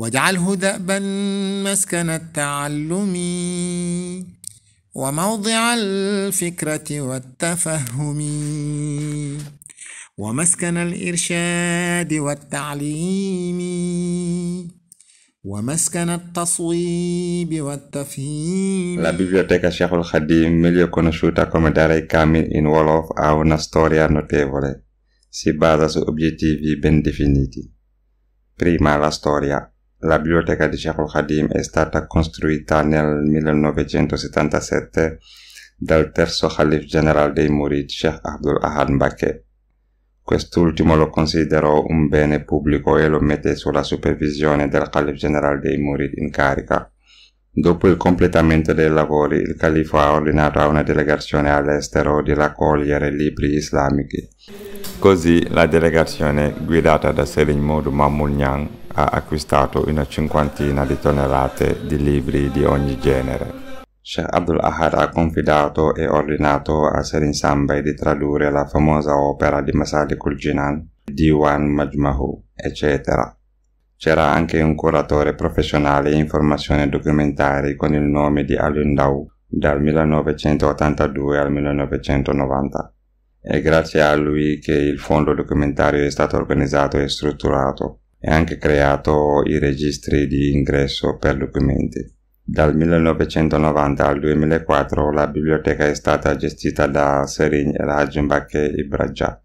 واجعله دأبا مسكن التعلم وموضع الفكرة والتفهم ومسكن الإرشاد والتعليم ومسكن التصويب والتفهيم La biblioteca Cheikhoul Khadim meglio conosciuta come Darei Kamil in Wolof ha una storia notevole. Si basa su obiettivi ben definiti. Prima la storia La biblioteca di Sheikh al-Khadim è stata costruita nel 1977 dal terzo calif generale dei Murid, Sheikh Abdul Ahad Mbake. Quest'ultimo lo considerò un bene pubblico e lo mette sulla supervisione del calif generale dei Murid in carica. Dopo il completamento dei lavori, il califo ha ordinato a una delegazione all'estero di raccogliere libri islamici. Così la delegazione, guidata da Selim Modu Mamul Nyang, ha acquistato una cinquantina di tonnellate di libri di ogni genere. Sheikh Abdul Ahad ha confidato e ordinato a Serin Sambay di tradurre la famosa opera di Masali Kuljinan, Diwan Majmahu, eccetera. C'era anche un curatore professionale in formazione documentari con il nome di Alundau dal 1982 al 1990. È grazie a lui che il fondo documentario è stato organizzato e strutturato e anche creato i registri di ingresso per documenti. Dal 1990 al 2004 la biblioteca è stata gestita da Serin Raj Mbake Ibrajat.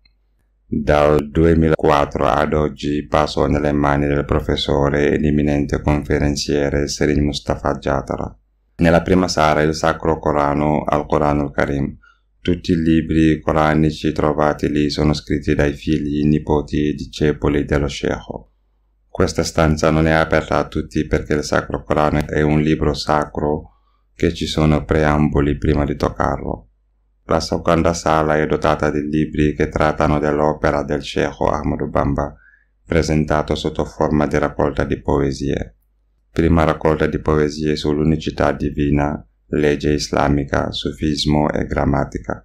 Dal 2004 ad oggi passò nelle mani del professore ed imminente conferenziere Serin Mustafa Jatara. Nella prima sala il Sacro Corano al Corano al-Karim. Tutti i libri coranici trovati lì sono scritti dai figli, nipoti e discepoli dello Sheikh. Questa stanza non è aperta a tutti perché il Sacro Corano è un libro sacro che ci sono preamboli prima di toccarlo. La seconda sala è dotata di libri che trattano dell'opera del cieco Ahmad Bamba, presentato sotto forma di raccolta di poesie. Prima raccolta di poesie sull'unicità divina, legge islamica, sufismo e grammatica.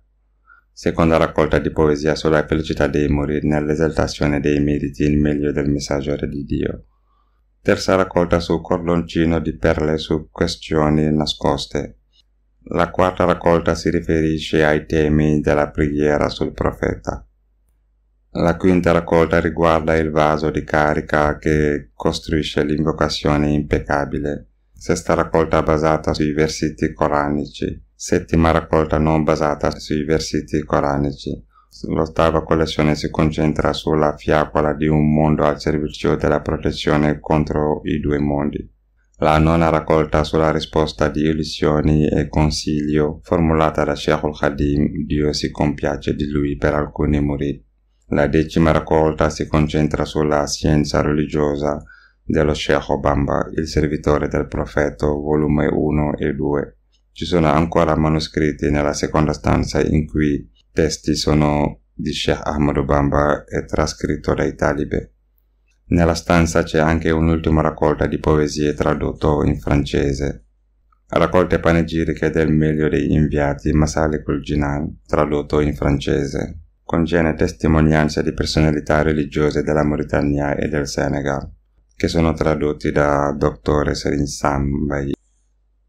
Seconda raccolta di poesia sulla felicità dei muri nell'esaltazione dei meriti in meglio del messaggero di Dio. Terza raccolta sul cordoncino di perle su questioni nascoste. La quarta raccolta si riferisce ai temi della preghiera sul profeta. La quinta raccolta riguarda il vaso di carica che costruisce l'invocazione impeccabile. Sesta raccolta basata sui versetti coranici settima raccolta non basata sui versetti coranici. L'ottava collezione si concentra sulla fiaccola di un mondo al servizio della protezione contro i due mondi. La nona raccolta sulla risposta di illusioni e consiglio formulata da Sheikh al-Khadim, Dio si compiace di lui per alcuni muri. La decima raccolta si concentra sulla scienza religiosa dello Sheikh Obamba, il servitore del profeta, volume 1 e 2. Ci sono ancora manoscritti nella seconda stanza in cui testi sono di Sheikh Ahmad Bamba e trascritto dai talibe. Nella stanza c'è anche un'ultima raccolta di poesie tradotto in francese. Raccolte panegiriche del meglio dei inviati Masale Kulginan, tradotto in francese. Contiene testimonianze di personalità religiose della Mauritania e del Senegal, che sono tradotti da dottore Serin Sambai.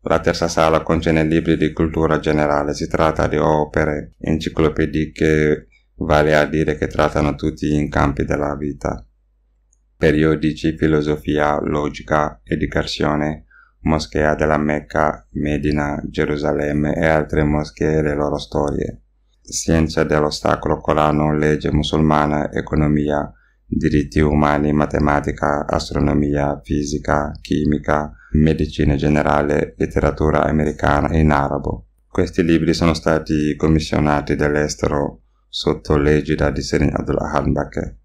La terza sala contiene libri di cultura generale, si tratta di opere enciclopediche, vale a dire che trattano tutti gli incampi della vita. Periodici, filosofia, logica, educazione, moschea della Mecca, Medina, Gerusalemme e altre moschee e le loro storie. Scienza dell'ostacolo, Corano, legge musulmana, economia, diritti umani, matematica, astronomia, fisica, chimica, medicina generale, letteratura americana e in arabo. Questi libri sono stati commissionati dall'estero sotto l'egida di Serin Abdul Hanbake.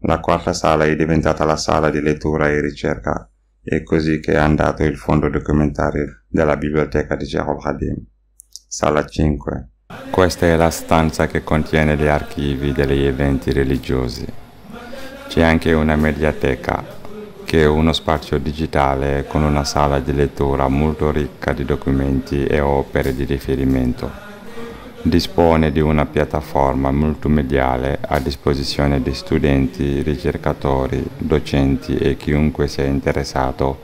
La quarta sala è diventata la sala di lettura e ricerca, e così che è andato il fondo documentario della biblioteca di Jahol Hadim. Sala 5. Questa è la stanza che contiene gli archivi degli eventi religiosi. C'è anche una mediateca che uno spazio digitale con una sala di lettura molto ricca di documenti e opere di riferimento. Dispone di una piattaforma multimediale a disposizione di studenti, ricercatori, docenti e chiunque sia interessato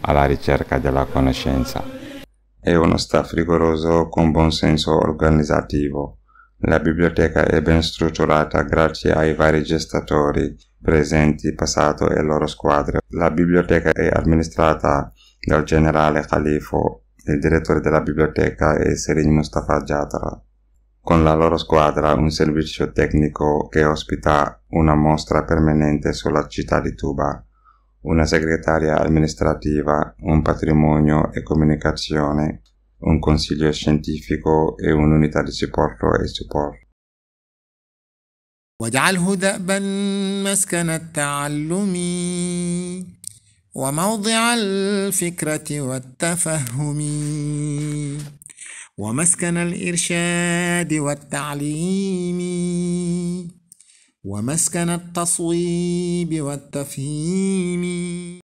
alla ricerca della conoscenza. È uno staff rigoroso con buon senso organizzativo la biblioteca è ben strutturata grazie ai vari gestatori presenti, passato e loro squadre. La biblioteca è amministrata dal generale Califo, il direttore della biblioteca è Serin Mustafa Jatara. Con la loro squadra un servizio tecnico che ospita una mostra permanente sulla città di Tuba, una segretaria amministrativa, un patrimonio e comunicazione, un consiglio scientifico e un'unità di supporto e supporto. واجعله دأبا مسكن التعلم وموضع الفكرة والتفهم ومسكن الإرشاد والتعليم ومسكن التصويب والتفهيم